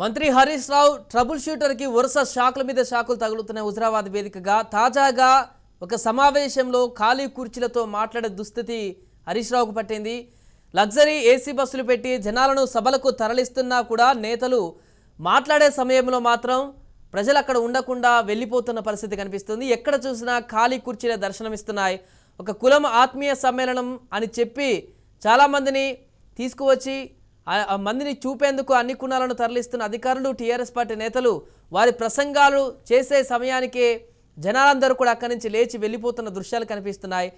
మంత్రి హరీష్ రావు ట్రబుల్ షూటర్కి వరుస షాకుల మీద షాకులు తగులుతున్నాయి హుజరాబాద్ వేదికగా తాజాగా ఒక సమావేశంలో ఖాళీ కుర్చీలతో మాట్లాడే దుస్థితి హరీష్ రావుకు పట్టింది లగ్జరీ ఏసీ బస్సులు పెట్టి జనాలను సభలకు తరలిస్తున్నా కూడా నేతలు మాట్లాడే సమయంలో మాత్రం ప్రజలు అక్కడ ఉండకుండా వెళ్ళిపోతున్న పరిస్థితి కనిపిస్తుంది ఎక్కడ చూసినా ఖాళీ కుర్చీలే దర్శనమిస్తున్నాయి ఒక కులం ఆత్మీయ సమ్మేళనం అని చెప్పి చాలామందిని తీసుకువచ్చి మందిని చూపేందుకు అన్ని కుణాలను తరలిస్తున్న అధికారులు టీఆర్ఎస్ పార్టీ నేతలు వారి ప్రసంగాలు చేసే సమయానికే జనాలందరూ కూడా అక్కడి నుంచి లేచి వెళ్ళిపోతున్న దృశ్యాలు కనిపిస్తున్నాయి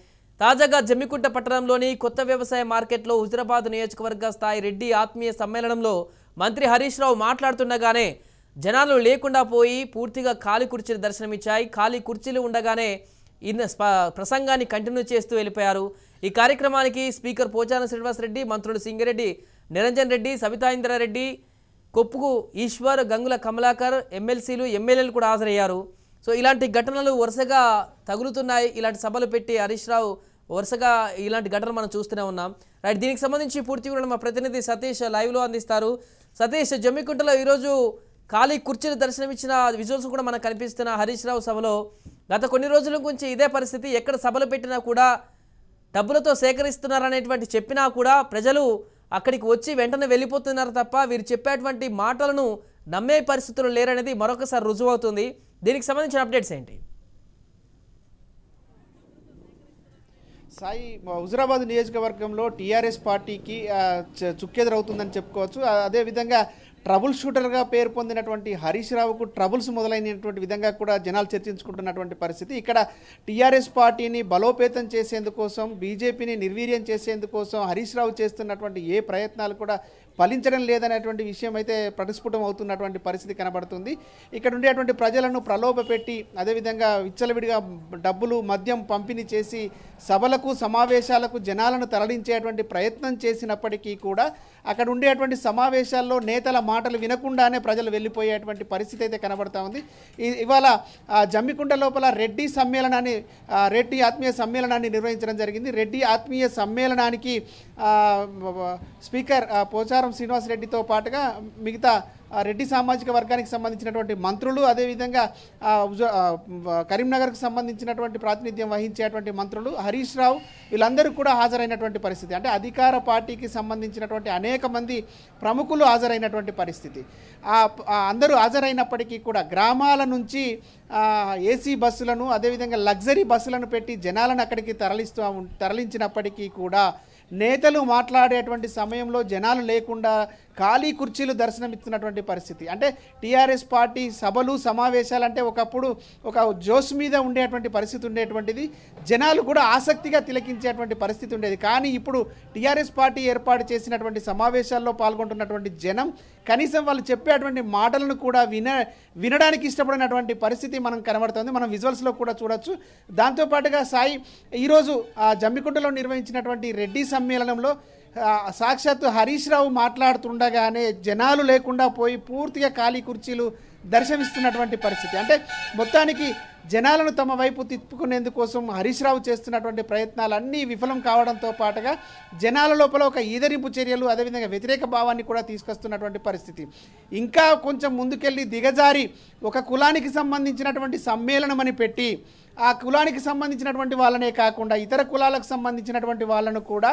తాజాగా జమ్మికుంట పట్టణంలోని కొత్త వ్యవసాయ మార్కెట్లో హుజరాబాద్ నియోజకవర్గ స్థాయి రెడ్డి ఆత్మీయ సమ్మేళనంలో మంత్రి హరీష్ రావు మాట్లాడుతుండగానే జనాలు లేకుండా పోయి పూర్తిగా ఖాళీ కుర్చీలు దర్శనమిచ్చాయి ఖాళీ కుర్చీలు ఉండగానే ఇన్న ప్రసంగాన్ని కంటిన్యూ చేస్తూ వెళ్ళిపోయారు ఈ కార్యక్రమానికి స్పీకర్ పోచారం శ్రీనివాసరెడ్డి మంత్రులు సింగిరెడ్డి నిరంజన్ రెడ్డి ఇంద్రారెడ్డి కొప్పుకు ఈశ్వర్ గంగుల కమలాకర్ ఎమ్మెల్సీలు ఎమ్మెల్యేలు కూడా హాజరయ్యారు సో ఇలాంటి ఘటనలు వరుసగా తగులుతున్నాయి ఇలాంటి సభలు పెట్టి హరీష్ రావు వరుసగా ఇలాంటి ఘటనలు మనం చూస్తూనే ఉన్నాం రైట్ దీనికి సంబంధించి పూర్తి వివరణ మా ప్రతినిధి సతీష్ లైవ్లో అందిస్తారు సతీష్ జమ్మికుంటలో ఈరోజు ఖాళీ కుర్చీలు దర్శనమిచ్చిన విజువల్స్ కూడా మనకు కనిపిస్తున్న హరీష్ రావు సభలో గత కొన్ని రోజుల గురించి ఇదే పరిస్థితి ఎక్కడ సభలు పెట్టినా కూడా డబ్బులతో సేకరిస్తున్నారనేటువంటి చెప్పినా కూడా ప్రజలు అక్కడికి వచ్చి వెంటనే వెళ్ళిపోతున్నారు తప్ప వీరు చెప్పేటువంటి మాటలను నమ్మే పరిస్థితులు లేరనేది మరొకసారి రుజువవుతుంది దీనికి సంబంధించిన అప్డేట్స్ ఏంటి సాయి హుజరాబాద్ నియోజకవర్గంలో టీఆర్ఎస్ పార్టీకి చుక్కెదురవుతుందని చెప్పుకోవచ్చు అదేవిధంగా ట్రబుల్ షూటర్గా పేరు పొందినటువంటి హరీష్ రావుకు ట్రబుల్స్ మొదలైనటువంటి విధంగా కూడా జనాలు చర్చించుకుంటున్నటువంటి పరిస్థితి ఇక్కడ టీఆర్ఎస్ పార్టీని బలోపేతం చేసేందుకోసం బీజేపీని నిర్వీర్యం చేసేందుకోసం హరీష్ రావు చేస్తున్నటువంటి ఏ ప్రయత్నాలు కూడా ఫలించడం లేదనేటువంటి విషయం అయితే ప్రతిస్ఫుటం అవుతున్నటువంటి పరిస్థితి కనబడుతుంది ఇక్కడ ఉండేటువంటి ప్రజలను ప్రలోభపెట్టి అదేవిధంగా విచ్చలవిడిగా డబ్బులు మద్యం పంపిణీ చేసి సభలకు సమావేశాలకు జనాలను తరలించేటువంటి ప్రయత్నం చేసినప్పటికీ కూడా అక్కడ ఉండేటువంటి సమావేశాల్లో నేతల మాటలు వినకుండానే ప్రజలు వెళ్ళిపోయేటువంటి పరిస్థితి అయితే కనబడుతూ ఉంది ఇవాళ జమ్మికుంట లోపల రెడ్డి సమ్మేళనాన్ని రెడ్డి ఆత్మీయ సమ్మేళనాన్ని నిర్వహించడం జరిగింది రెడ్డి ఆత్మీయ సమ్మేళనానికి స్పీకర్ పోచారు శ్రీనివాస్ శ్రీనివాసరెడ్డితో పాటుగా మిగతా రెడ్డి సామాజిక వర్గానికి సంబంధించినటువంటి మంత్రులు అదేవిధంగా కరీంనగర్కు సంబంధించినటువంటి ప్రాతినిధ్యం వహించేటువంటి మంత్రులు హరీష్ రావు వీళ్ళందరూ కూడా హాజరైనటువంటి పరిస్థితి అంటే అధికార పార్టీకి సంబంధించినటువంటి అనేక మంది ప్రముఖులు హాజరైనటువంటి పరిస్థితి అందరూ హాజరైనప్పటికీ కూడా గ్రామాల నుంచి ఏసీ బస్సులను అదేవిధంగా లగ్జరీ బస్సులను పెట్టి జనాలను అక్కడికి తరలిస్తూ తరలించినప్పటికీ కూడా నేతలు మాట్లాడేటువంటి సమయంలో జనాలు లేకుండా ఖాళీ కుర్చీలు దర్శనమిస్తున్నటువంటి పరిస్థితి అంటే టీఆర్ఎస్ పార్టీ సభలు సమావేశాలు అంటే ఒకప్పుడు ఒక జోస్ మీద ఉండేటువంటి పరిస్థితి ఉండేటువంటిది జనాలు కూడా ఆసక్తిగా తిలకించేటువంటి పరిస్థితి ఉండేది కానీ ఇప్పుడు టీఆర్ఎస్ పార్టీ ఏర్పాటు చేసినటువంటి సమావేశాల్లో పాల్గొంటున్నటువంటి జనం కనీసం వాళ్ళు చెప్పేటువంటి మాటలను కూడా విన వినడానికి ఇష్టపడినటువంటి పరిస్థితి మనం కనబడుతుంది మనం విజువల్స్లో కూడా చూడొచ్చు దాంతోపాటుగా సాయి ఈరోజు జమ్మికుంటలో నిర్వహించినటువంటి రెడ్డి సమ్మేళనంలో సాక్షాత్తు హరీష్ రావు మాట్లాడుతుండగానే జనాలు లేకుండా పోయి పూర్తిగా ఖాళీ కుర్చీలు దర్శనిస్తున్నటువంటి పరిస్థితి అంటే మొత్తానికి జనాలను తమ వైపు తిప్పుకునేందుకోసం హరీష్ రావు చేస్తున్నటువంటి ప్రయత్నాలన్నీ విఫలం కావడంతో పాటుగా జనాల లోపల ఒక ఈదరింపు చర్యలు అదేవిధంగా వ్యతిరేక భావాన్ని కూడా తీసుకొస్తున్నటువంటి పరిస్థితి ఇంకా కొంచెం ముందుకెళ్ళి దిగజారి ఒక కులానికి సంబంధించినటువంటి సమ్మేళనం అని పెట్టి ఆ కులానికి సంబంధించినటువంటి వాళ్ళనే కాకుండా ఇతర కులాలకు సంబంధించినటువంటి వాళ్ళను కూడా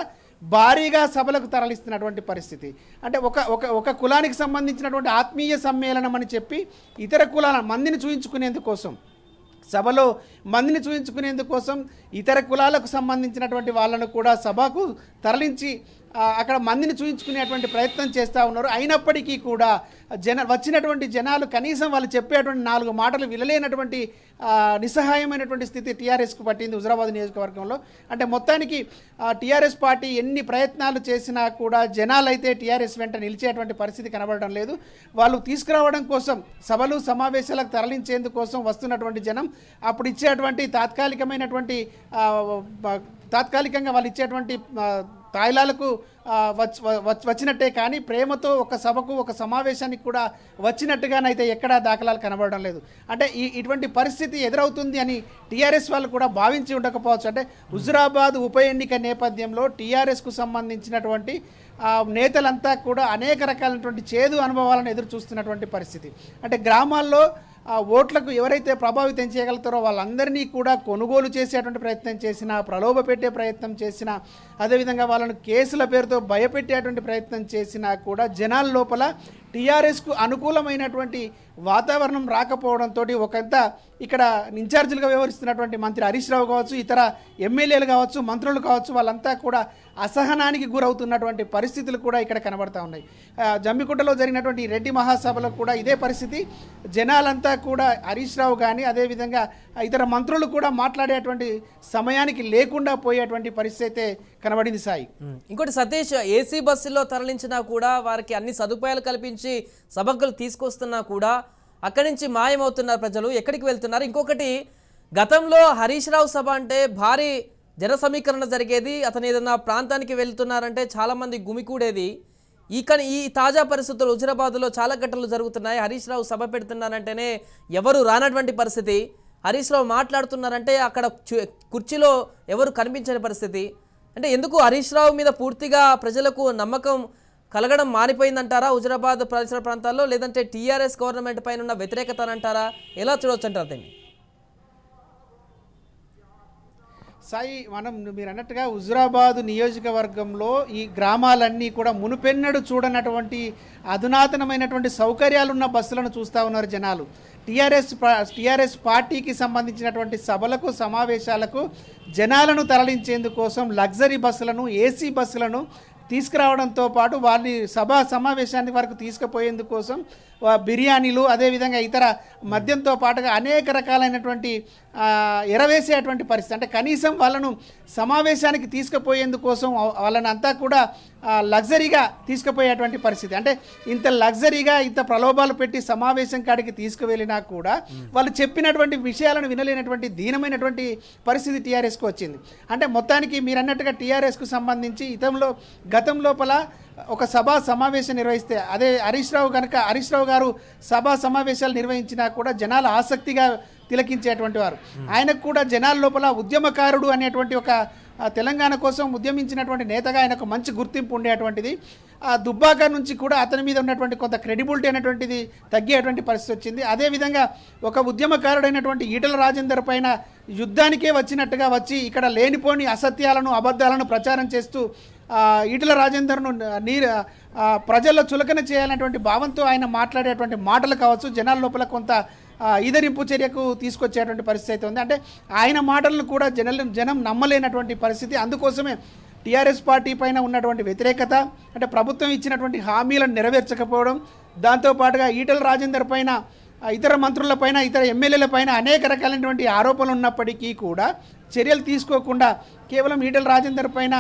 భారీగా సభలకు తరలిస్తున్నటువంటి పరిస్థితి అంటే ఒక ఒక ఒక కులానికి సంబంధించినటువంటి ఆత్మీయ సమ్మేళనం అని చెప్పి ఇతర కులాల మందిని చూయించుకునేందుకోసం సభలో మందిని చూపించుకునేందుకోసం ఇతర కులాలకు సంబంధించినటువంటి వాళ్ళను కూడా సభకు తరలించి అక్కడ మందిని చూయించుకునేటువంటి ప్రయత్నం చేస్తూ ఉన్నారు అయినప్పటికీ కూడా జన వచ్చినటువంటి జనాలు కనీసం వాళ్ళు చెప్పేటువంటి నాలుగు మాటలు వినలేనటువంటి నిస్సహాయమైనటువంటి స్థితి టీఆర్ఎస్కు పట్టింది హుజరాబాద్ నియోజకవర్గంలో అంటే మొత్తానికి టీఆర్ఎస్ పార్టీ ఎన్ని ప్రయత్నాలు చేసినా కూడా జనాలైతే టీఆర్ఎస్ వెంట నిలిచేటువంటి పరిస్థితి కనబడడం లేదు వాళ్ళు తీసుకురావడం కోసం సభలు సమావేశాలకు తరలించేందుకోసం వస్తున్నటువంటి జనం అప్పుడు ఇచ్చేటువంటి తాత్కాలికమైనటువంటి తాత్కాలికంగా వాళ్ళు ఇచ్చేటువంటి తాయిలాలకు వచ్చి వచ్చినట్టే కానీ ప్రేమతో ఒక సభకు ఒక సమావేశానికి కూడా వచ్చినట్టుగానైతే ఎక్కడా దాఖలాలు కనబడడం లేదు అంటే ఈ ఇటువంటి పరిస్థితి ఎదురవుతుంది అని టీఆర్ఎస్ వాళ్ళు కూడా భావించి ఉండకపోవచ్చు అంటే హుజురాబాద్ ఉప ఎన్నిక నేపథ్యంలో టీఆర్ఎస్కు సంబంధించినటువంటి నేతలంతా కూడా అనేక రకాలైనటువంటి చేదు అనుభవాలను ఎదురు చూస్తున్నటువంటి పరిస్థితి అంటే గ్రామాల్లో ఆ ఓట్లకు ఎవరైతే ప్రభావితం చేయగలుగుతారో వాళ్ళందరినీ కూడా కొనుగోలు చేసేటువంటి ప్రయత్నం చేసినా ప్రలోభ పెట్టే ప్రయత్నం చేసినా అదేవిధంగా వాళ్ళను కేసుల పేరుతో భయపెట్టేటువంటి ప్రయత్నం చేసినా కూడా జనాల లోపల టీఆర్ఎస్కు అనుకూలమైనటువంటి వాతావరణం రాకపోవడంతో ఒకంత ఇక్కడ ఇన్ఛార్జీలుగా వ్యవహరిస్తున్నటువంటి మంత్రి హరీష్ రావు కావచ్చు ఇతర ఎమ్మెల్యేలు కావచ్చు మంత్రులు కావచ్చు వాళ్ళంతా కూడా అసహనానికి గురవుతున్నటువంటి పరిస్థితులు కూడా ఇక్కడ కనబడతా ఉన్నాయి జమ్మికుంటలో జరిగినటువంటి రెడ్డి మహాసభలో కూడా ఇదే పరిస్థితి జనాలంతా కూడా హరీష్ రావు కానీ అదేవిధంగా ఇతర మంత్రులు కూడా మాట్లాడేటువంటి సమయానికి లేకుండా పోయేటువంటి పరిస్థితి అయితే కనబడింది సాయి ఇంకోటి సతీష్ ఏసీ బస్సులో తరలించినా కూడా వారికి అన్ని సదుపాయాలు కల్పించి నుంచి సభకులు తీసుకొస్తున్నా కూడా అక్కడి నుంచి మాయమవుతున్నారు ప్రజలు ఎక్కడికి వెళ్తున్నారు ఇంకొకటి గతంలో హరీష్ రావు సభ అంటే భారీ జన సమీకరణ జరిగేది అతను ఏదన్నా ప్రాంతానికి వెళ్తున్నారంటే చాలామంది గుమికూడేది ఇక ఈ తాజా పరిస్థితులు హుజరాబాద్లో చాలా ఘటనలు జరుగుతున్నాయి హరీష్ రావు సభ పెడుతున్నారంటేనే ఎవరు రానటువంటి పరిస్థితి హరీష్ రావు మాట్లాడుతున్నారంటే అక్కడ కుర్చీలో ఎవరు కనిపించని పరిస్థితి అంటే ఎందుకు హరీష్ రావు మీద పూర్తిగా ప్రజలకు నమ్మకం కలగడం మారిపోయిందంటారా హుజరాబాద్ పరిసర ప్రాంతాల్లో లేదంటే టీఆర్ఎస్ గవర్నమెంట్ పైన ఉన్న అంటారా ఎలా చూడవచ్చు అంటారు దీన్ని సాయి మనం మీరు అన్నట్టుగా హుజురాబాద్ నియోజకవర్గంలో ఈ గ్రామాలన్నీ కూడా మునుపెన్నడు చూడనటువంటి అధునాతనమైనటువంటి సౌకర్యాలు ఉన్న బస్సులను చూస్తూ ఉన్నారు జనాలు టీఆర్ఎస్ టీఆర్ఎస్ పార్టీకి సంబంధించినటువంటి సభలకు సమావేశాలకు జనాలను తరలించేందుకోసం లగ్జరీ బస్సులను ఏసీ బస్సులను తీసుకురావడంతో పాటు వారిని సభా సమావేశానికి వరకు తీసుకుపోయేందుకోసం బిర్యానీలు అదేవిధంగా ఇతర మద్యంతో పాటుగా అనేక రకాలైనటువంటి ఎరవేసేటువంటి పరిస్థితి అంటే కనీసం వాళ్ళను సమావేశానికి తీసుకుపోయేందుకోసం వాళ్ళని అంతా కూడా లగ్జరీగా తీసుకుపోయేటువంటి పరిస్థితి అంటే ఇంత లగ్జరీగా ఇంత ప్రలోభాలు పెట్టి సమావేశం కాడికి తీసుకువెళ్ళినా కూడా వాళ్ళు చెప్పినటువంటి విషయాలను వినలేనటువంటి దీనమైనటువంటి పరిస్థితి టీఆర్ఎస్కు వచ్చింది అంటే మొత్తానికి మీరు అన్నట్టుగా టీఆర్ఎస్కు సంబంధించి ఇతంలో గతం లోపల ఒక సభా సమావేశం నిర్వహిస్తే అదే హరీష్ రావు కనుక హరీష్ రావు గారు సభా సమావేశాలు నిర్వహించినా కూడా జనాలు ఆసక్తిగా తిలకించేటువంటి వారు ఆయనకు కూడా జనాల లోపల ఉద్యమకారుడు అనేటువంటి ఒక తెలంగాణ కోసం ఉద్యమించినటువంటి నేతగా ఆయనకు మంచి గుర్తింపు ఉండేటువంటిది ఆ దుబ్బాకర్ నుంచి కూడా అతని మీద ఉన్నటువంటి కొంత క్రెడిబిలిటీ అనేటువంటిది తగ్గేటువంటి పరిస్థితి వచ్చింది అదేవిధంగా ఒక ఉద్యమకారుడైనటువంటి ఈటల రాజేందర్ పైన యుద్ధానికే వచ్చినట్టుగా వచ్చి ఇక్కడ లేనిపోని అసత్యాలను అబద్ధాలను ప్రచారం చేస్తూ ఈటల రాజేందర్ను నీరు ప్రజల్లో చులకన చేయాలనేటువంటి భావంతో ఆయన మాట్లాడేటువంటి మాటలు కావచ్చు జనాల లోపల కొంత ఈదరింపు చర్యకు తీసుకొచ్చేటువంటి పరిస్థితి అయితే ఉంది అంటే ఆయన మాటలను కూడా జనల్ జనం నమ్మలేనటువంటి పరిస్థితి అందుకోసమే టీఆర్ఎస్ పార్టీ పైన ఉన్నటువంటి వ్యతిరేకత అంటే ప్రభుత్వం ఇచ్చినటువంటి హామీలను నెరవేర్చకపోవడం దాంతోపాటుగా ఈటల రాజేందర్ పైన ఇతర మంత్రుల పైన ఇతర ఎమ్మెల్యేల పైన అనేక రకాలైనటువంటి ఆరోపణలు ఉన్నప్పటికీ కూడా చర్యలు తీసుకోకుండా కేవలం ఈటల రాజేందర్ పైన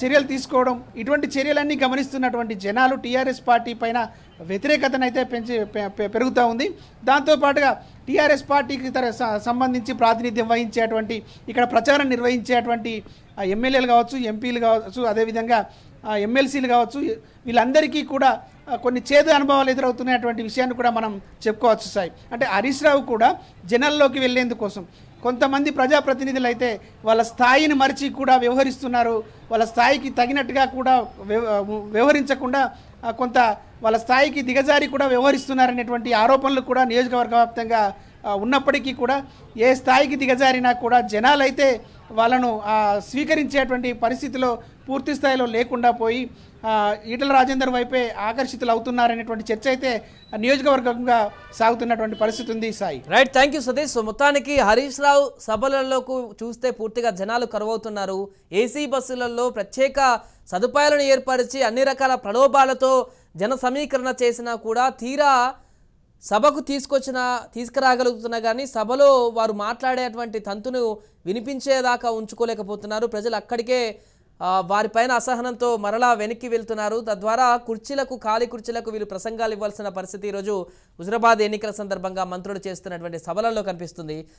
చర్యలు తీసుకోవడం ఇటువంటి చర్యలన్నీ గమనిస్తున్నటువంటి జనాలు టీఆర్ఎస్ పార్టీ పైన వ్యతిరేకతను అయితే పెంచి పెరుగుతూ ఉంది దాంతోపాటుగా టీఆర్ఎస్ పార్టీకి సంబంధించి ప్రాతినిధ్యం వహించేటువంటి ఇక్కడ ప్రచారం నిర్వహించేటువంటి ఎమ్మెల్యేలు కావచ్చు ఎంపీలు కావచ్చు అదేవిధంగా ఎమ్మెల్సీలు కావచ్చు వీళ్ళందరికీ కూడా కొన్ని చేదు అనుభవాలు ఎదురవుతున్నటువంటి విషయాన్ని కూడా మనం చెప్పుకోవచ్చు సాయి అంటే హరీష్ రావు కూడా జనాల్లోకి వెళ్లేందుకోసం కొంతమంది ప్రజాప్రతినిధులు అయితే వాళ్ళ స్థాయిని మరిచి కూడా వ్యవహరిస్తున్నారు వాళ్ళ స్థాయికి తగినట్టుగా కూడా వ్యవహరించకుండా కొంత వాళ్ళ స్థాయికి దిగజారి కూడా వ్యవహరిస్తున్నారనేటువంటి ఆరోపణలు కూడా నియోజకవర్గ వ్యాప్తంగా ఉన్నప్పటికీ కూడా ఏ స్థాయికి దిగజారినా కూడా జనాలైతే వాళ్ళను స్వీకరించేటువంటి పరిస్థితిలో పూర్తి స్థాయిలో లేకుండా పోయి ఈటల రాజేందర్ వైపే ఆకర్షితులు అవుతున్నారనేటువంటి చర్చ అయితే నియోజకవర్గంగా సాగుతున్నటువంటి పరిస్థితి ఉంది Sai right thank you Satish మొత్తానికి హరీష్ రావు సభలలోకి చూస్తే పూర్తిగా జనాలు కరువవుతున్నారు ఏసీ బస్సులలో ప్రత్యేక సదుపాయాలను ఏర్పరిచి అన్ని రకాల ప్రలోభాలతో జన సమీకరణ చేసినా కూడా తీరా సభకు తీసుకొచ్చిన తీసుకురాగలుగుతున్నా కానీ సభలో వారు మాట్లాడేటువంటి తంతును వినిపించేదాకా ఉంచుకోలేకపోతున్నారు ప్రజలు అక్కడికే వారిపైన అసహనంతో మరలా వెనక్కి వెళ్తున్నారు తద్వారా కుర్చీలకు ఖాళీ కుర్చీలకు వీళ్ళు ప్రసంగాలు ఇవ్వాల్సిన పరిస్థితి ఈరోజు హుజరాబాద్ ఎన్నికల సందర్భంగా మంత్రులు చేస్తున్నటువంటి సభలలో కనిపిస్తుంది